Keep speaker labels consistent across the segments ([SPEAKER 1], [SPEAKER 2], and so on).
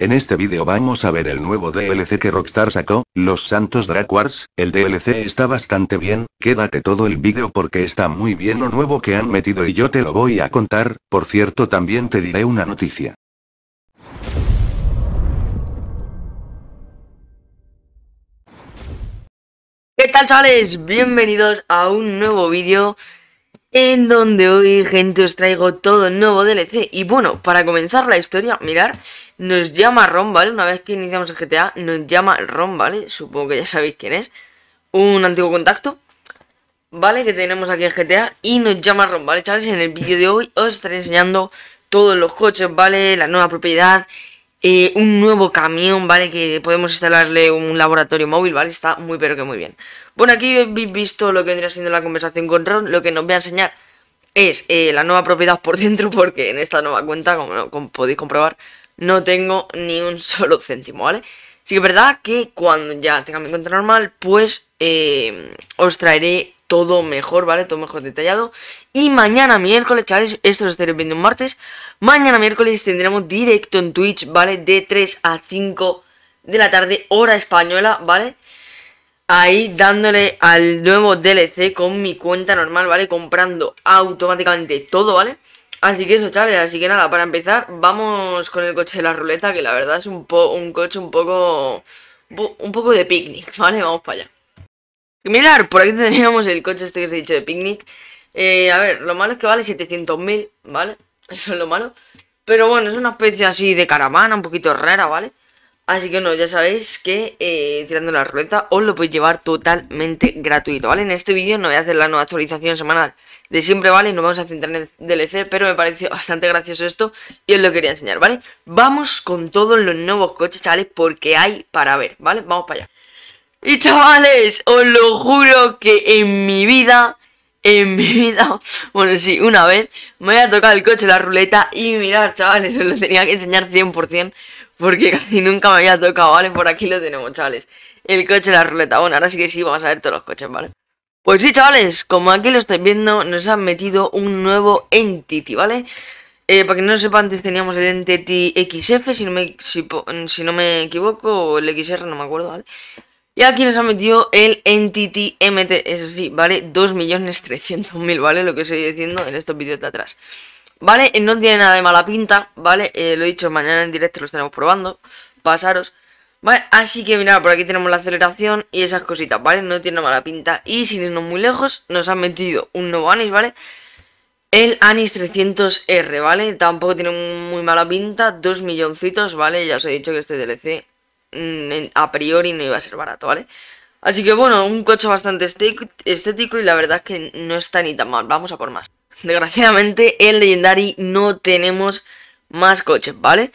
[SPEAKER 1] En este vídeo vamos a ver el nuevo DLC que Rockstar sacó, Los Santos Drag Wars, el DLC está bastante bien, quédate todo el vídeo porque está muy bien lo nuevo que han metido y yo te lo voy a contar, por cierto también te diré una noticia. ¿Qué tal chavales? Bienvenidos a un nuevo vídeo en donde hoy, gente, os traigo todo nuevo DLC. Y bueno, para comenzar la historia, mirar, nos llama Ron, ¿vale? Una vez que iniciamos el GTA, nos llama Ron, ¿vale? Supongo que ya sabéis quién es. Un antiguo contacto, ¿vale? Que tenemos aquí en GTA. Y nos llama Ron, ¿vale, chavales? En el vídeo de hoy os estaré enseñando todos los coches, ¿vale? La nueva propiedad, eh, un nuevo camión, ¿vale? Que podemos instalarle un laboratorio móvil, ¿vale? Está muy pero que muy bien. Bueno, aquí habéis visto lo que vendría siendo la conversación con Ron. Lo que nos voy a enseñar es eh, la nueva propiedad por dentro, porque en esta nueva cuenta, como, podéis comprobar, no tengo ni un solo céntimo, ¿vale? Sí que es verdad que cuando ya tenga mi cuenta normal, pues eh, os traeré todo mejor, ¿vale? Todo mejor detallado. Y mañana miércoles, chavales, esto lo estaré viendo un martes. Mañana miércoles tendremos directo en Twitch, ¿vale? De 3 a 5 de la tarde, hora española, ¿vale? Ahí dándole al nuevo DLC con mi cuenta normal, ¿vale? Comprando automáticamente todo, ¿vale? Así que eso, chavales, así que nada, para empezar, vamos con el coche de la ruleta, que la verdad es un, un coche un poco... Un poco de picnic, ¿vale? Vamos para allá. Mirar, por aquí teníamos el coche este que os he dicho de picnic. Eh, a ver, lo malo es que vale 700.000, ¿vale? Eso es lo malo. Pero bueno, es una especie así de caravana, un poquito rara, ¿vale? Así que no, ya sabéis que eh, tirando la ruleta os lo podéis llevar totalmente gratuito, ¿vale? En este vídeo no voy a hacer la nueva actualización semanal de siempre, ¿vale? Nos vamos a centrar en el DLC, pero me pareció bastante gracioso esto y os lo quería enseñar, ¿vale? Vamos con todos los nuevos coches, ¿vale? Porque hay para ver, ¿vale? Vamos para allá. Y chavales, os lo juro que en mi vida, en mi vida, bueno, sí, una vez me había tocado el coche, la ruleta y mirar, chavales, os lo tenía que enseñar 100% porque casi nunca me había tocado, ¿vale? Por aquí lo tenemos, chavales. El coche, la ruleta. Bueno, ahora sí que sí, vamos a ver todos los coches, ¿vale? Pues sí, chavales, como aquí lo estáis viendo, nos han metido un nuevo Entity, ¿vale? Eh, para que no lo sepa, antes teníamos el Entity XF, si no me, si, si no me equivoco, o el XR, no me acuerdo, ¿vale? Y aquí nos ha metido el Entity MT, eso sí, vale 2.300.000, ¿vale? Lo que estoy diciendo en estos vídeos de atrás. ¿Vale? No tiene nada de mala pinta, ¿vale? Eh, lo he dicho, mañana en directo lo estaremos probando. Pasaros. ¿Vale? Así que mirad, por aquí tenemos la aceleración y esas cositas, ¿vale? No tiene mala pinta. Y sin irnos muy lejos, nos han metido un nuevo Anis, ¿vale? El Anis 300R, ¿vale? Tampoco tiene muy mala pinta, dos milloncitos, ¿vale? Ya os he dicho que este DLC Mm, a priori no iba a ser barato, ¿vale? Así que bueno, un coche bastante estético y la verdad es que no está ni tan mal. Vamos a por más. Desgraciadamente el Legendary no tenemos más coches, ¿vale?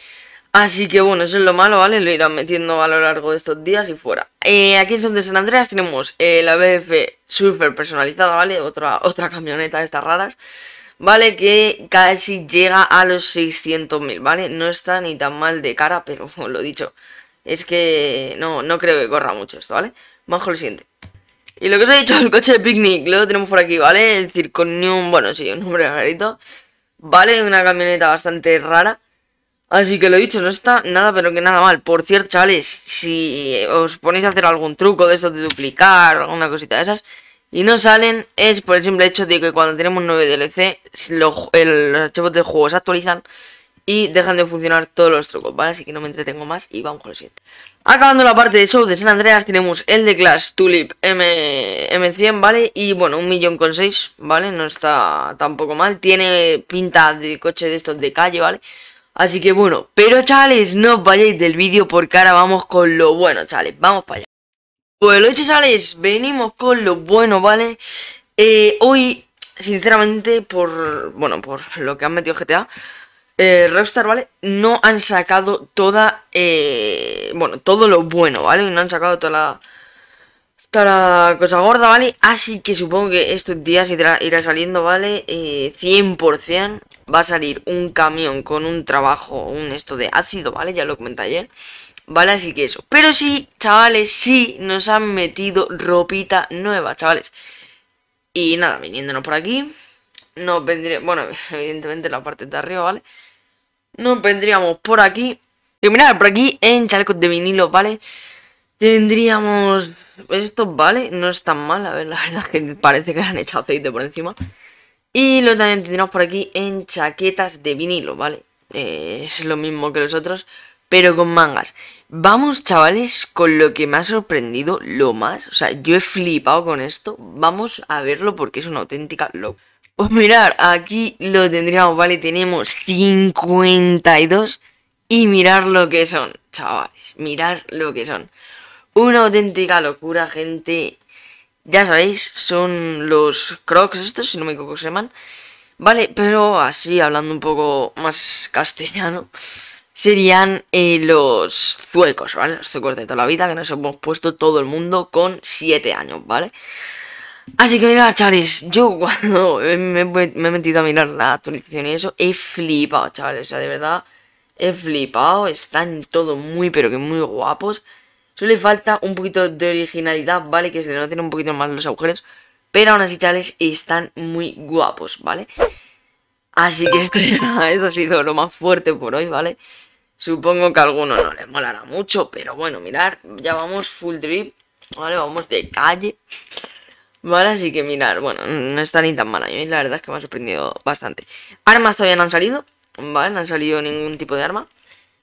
[SPEAKER 1] Así que bueno, eso es lo malo, ¿vale? Lo irán metiendo a lo largo de estos días y fuera. Eh, aquí en Son de San Andreas tenemos eh, la BF Surfer personalizada, ¿vale? Otra, otra camioneta de estas raras, ¿vale? Que casi llega a los 600.000, ¿vale? No está ni tan mal de cara, pero lo dicho, es que no, creo que corra mucho esto, ¿vale? Vamos con lo siguiente. Y lo que os he dicho, el coche de picnic, lo tenemos por aquí, ¿vale? decir, con un... bueno, sí, un nombre rarito. Vale, una camioneta bastante rara. Así que lo he dicho, no está nada, pero que nada mal. Por cierto, chavales, si os ponéis a hacer algún truco de eso de duplicar alguna cosita de esas y no salen, es por el simple hecho de que cuando tenemos 9 DLC, los, los archivos del juego se actualizan y dejan de funcionar todos los trucos, ¿vale? Así que no me entretengo más y vamos con lo siguiente. Acabando la parte de show de San Andreas, tenemos el de Clash Tulip M 100 ¿vale? Y bueno, un millón con seis, ¿vale? No está tampoco mal. Tiene pinta de coche de estos de calle, ¿vale? Así que bueno, pero chavales, no os vayáis del vídeo porque ahora vamos con lo bueno, chavales. Vamos para allá. Pues lo hecho, chavales, venimos con lo bueno, ¿vale? Eh, hoy, sinceramente, por, bueno, por lo que han metido GTA... Eh, Rockstar, ¿vale? No han sacado toda, eh, bueno, todo lo bueno, ¿vale? No han sacado toda la, toda la cosa gorda, ¿vale? Así que supongo que estos días irá, saliendo, ¿vale? Eh, 100% va a salir un camión con un trabajo, un esto de ácido, ¿vale? Ya lo comenté ayer. ¿Vale? Así que eso. Pero sí, chavales, sí nos han metido ropita nueva, chavales. Y nada, viniéndonos por aquí. No vendría... bueno, evidentemente la parte de arriba, ¿vale? No vendríamos por aquí. Y mirad, por aquí en chalecos de vinilo, ¿vale? Tendríamos pues esto, ¿vale? No es tan mal, a ver, la verdad es que parece que le han echado aceite por encima. Y lo también tendríamos por aquí en chaquetas de vinilo, ¿vale? Eh, es lo mismo que los otros, pero con mangas. Vamos, chavales, con lo que me ha sorprendido lo más. O sea, yo he flipado con esto. Vamos a verlo porque es una auténtica locura. Pues mirar, aquí lo tendríamos, ¿vale? Tenemos 52 y mirar lo que son, chavales, mirar lo que son. Una auténtica locura, gente. Ya sabéis, son los crocs estos, si no me equivoco se Vale, pero así, hablando un poco más castellano, serían eh, los zuecos, ¿vale? Los zuecos de toda la vida que nos hemos puesto todo el mundo con 7 años, ¿vale? vale Así que mirad, chavales, yo cuando me, he metido a mirar la actualización y eso, he flipado, chavales. O sea, de verdad, he flipado. Están todos muy, pero que muy guapos. Solo le falta un poquito de originalidad, ¿vale? Que se le noten un poquito más los agujeros. Pero aún así, chavales, están muy guapos, ¿vale? Así que esto, esto ha sido lo más fuerte por hoy, ¿vale? Supongo que a algunos no les molará mucho, pero bueno, mirar, ya vamos full drip, ¿vale? Vamos de calle. ¿Vale? Así que mirar, bueno, no está ni tan mala. Y la verdad es que me ha sorprendido bastante. Armas todavía no han salido, ¿vale? No han salido ningún tipo de arma,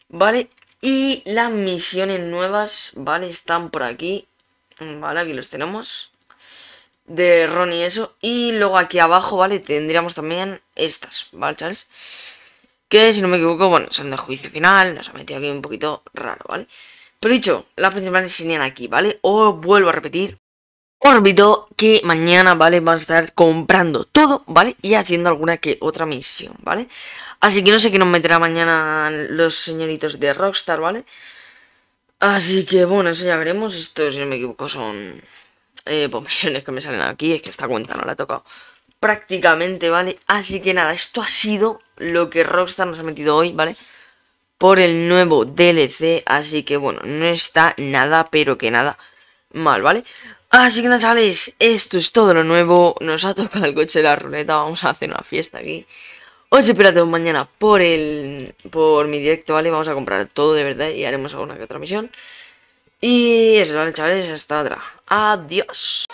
[SPEAKER 1] ¿vale? Y las misiones nuevas, ¿vale? Están por aquí, ¿vale? Aquí los tenemos. De Ron y eso. Y luego aquí abajo, ¿vale? Tendríamos también estas, ¿vale, Charles? Que si no me equivoco, bueno, son de juicio final. Nos ha metido aquí un poquito raro, ¿vale? Pero dicho, las principales serían aquí, ¿vale? o vuelvo a repetir, Órbito que mañana, ¿vale? va a estar comprando todo, ¿vale? Y haciendo alguna que otra misión, ¿vale? Así que no sé qué nos meterá mañana los señoritos de Rockstar, ¿vale? Así que bueno, eso ya veremos. Esto, si no me equivoco, son eh, pues misiones que me salen aquí. Es que esta cuenta no la he tocado prácticamente, ¿vale? Así que nada, esto ha sido lo que Rockstar nos ha metido hoy, ¿vale? Por el nuevo DLC. Así que bueno, no está nada, pero que nada mal, ¿vale? Así que nada, chavales, esto es todo lo nuevo. Nos ha tocado el coche de la ruleta. Vamos a hacer una fiesta aquí. Hoy espérate, mañana por el por mi directo, ¿vale? Vamos a comprar todo de verdad y haremos alguna que otra misión. Y eso, ¿vale, chavales? Hasta otra. Adiós.